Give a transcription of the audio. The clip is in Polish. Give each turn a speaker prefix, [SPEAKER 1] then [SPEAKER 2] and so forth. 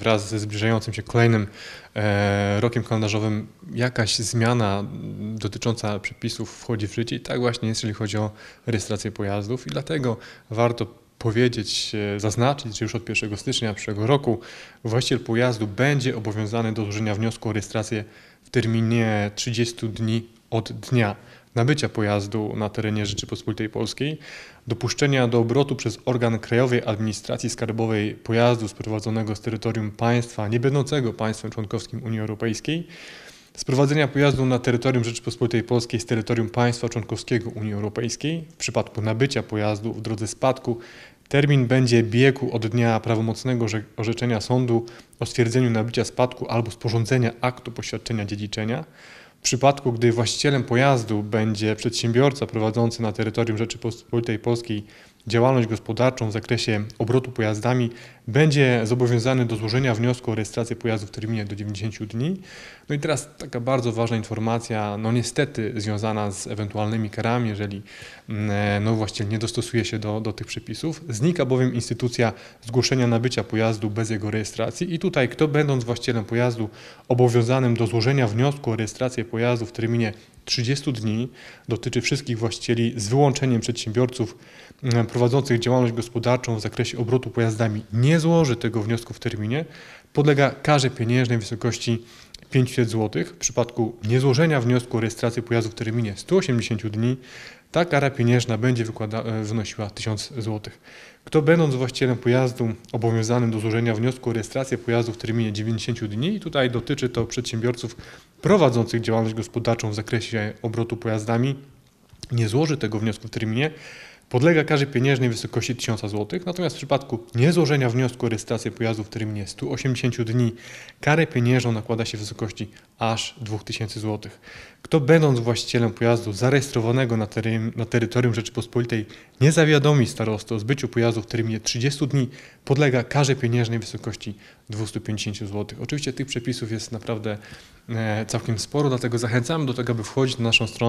[SPEAKER 1] wraz ze zbliżającym się kolejnym e, rokiem kalendarzowym jakaś zmiana dotycząca przepisów wchodzi w życie i tak właśnie jest, jeżeli chodzi o rejestrację pojazdów i dlatego warto powiedzieć, e, zaznaczyć, że już od 1 stycznia przyszłego roku właściciel pojazdu będzie obowiązany do złożenia wniosku o rejestrację w terminie 30 dni od dnia nabycia pojazdu na terenie Rzeczypospolitej Polskiej, dopuszczenia do obrotu przez organ Krajowej Administracji Skarbowej pojazdu sprowadzonego z terytorium państwa niebędącego państwem członkowskim Unii Europejskiej, sprowadzenia pojazdu na terytorium Rzeczypospolitej Polskiej z terytorium państwa członkowskiego Unii Europejskiej w przypadku nabycia pojazdu w drodze spadku Termin będzie biegł od dnia prawomocnego orzeczenia sądu o stwierdzeniu nabycia spadku albo sporządzenia aktu poświadczenia dziedziczenia w przypadku, gdy właścicielem pojazdu będzie przedsiębiorca prowadzący na terytorium Rzeczypospolitej Polskiej działalność gospodarczą w zakresie obrotu pojazdami będzie zobowiązany do złożenia wniosku o rejestrację pojazdu w terminie do 90 dni. No i teraz taka bardzo ważna informacja, no niestety związana z ewentualnymi karami, jeżeli mm, e, no właściciel nie dostosuje się do, do tych przepisów. Znika bowiem instytucja zgłoszenia nabycia pojazdu bez jego rejestracji i tutaj kto będąc właścicielem pojazdu obowiązanym do złożenia wniosku o rejestrację pojazdu w terminie 30 dni dotyczy wszystkich właścicieli z wyłączeniem przedsiębiorców mm, prowadzących działalność gospodarczą w zakresie obrotu pojazdami nie złoży tego wniosku w terminie, podlega karze pieniężnej w wysokości 500 zł. W przypadku niezłożenia wniosku o rejestrację pojazdu w terminie 180 dni, ta kara pieniężna będzie e, wynosiła 1000 zł. Kto będąc właścicielem pojazdu obowiązanym do złożenia wniosku o rejestrację pojazdu w terminie 90 dni, i tutaj dotyczy to przedsiębiorców prowadzących działalność gospodarczą w zakresie obrotu pojazdami, nie złoży tego wniosku w terminie, podlega karze pieniężnej w wysokości 1000 zł, natomiast w przypadku niezłożenia wniosku o rejestrację pojazdu w terminie 180 dni karę pieniężną nakłada się w wysokości aż 2000 zł. Kto będąc właścicielem pojazdu zarejestrowanego na, na terytorium Rzeczypospolitej nie zawiadomi starostę o zbyciu pojazdu w terminie 30 dni podlega karze pieniężnej w wysokości 250 zł. Oczywiście tych przepisów jest naprawdę e, całkiem sporo, dlatego zachęcam do tego, aby wchodzić na naszą stronę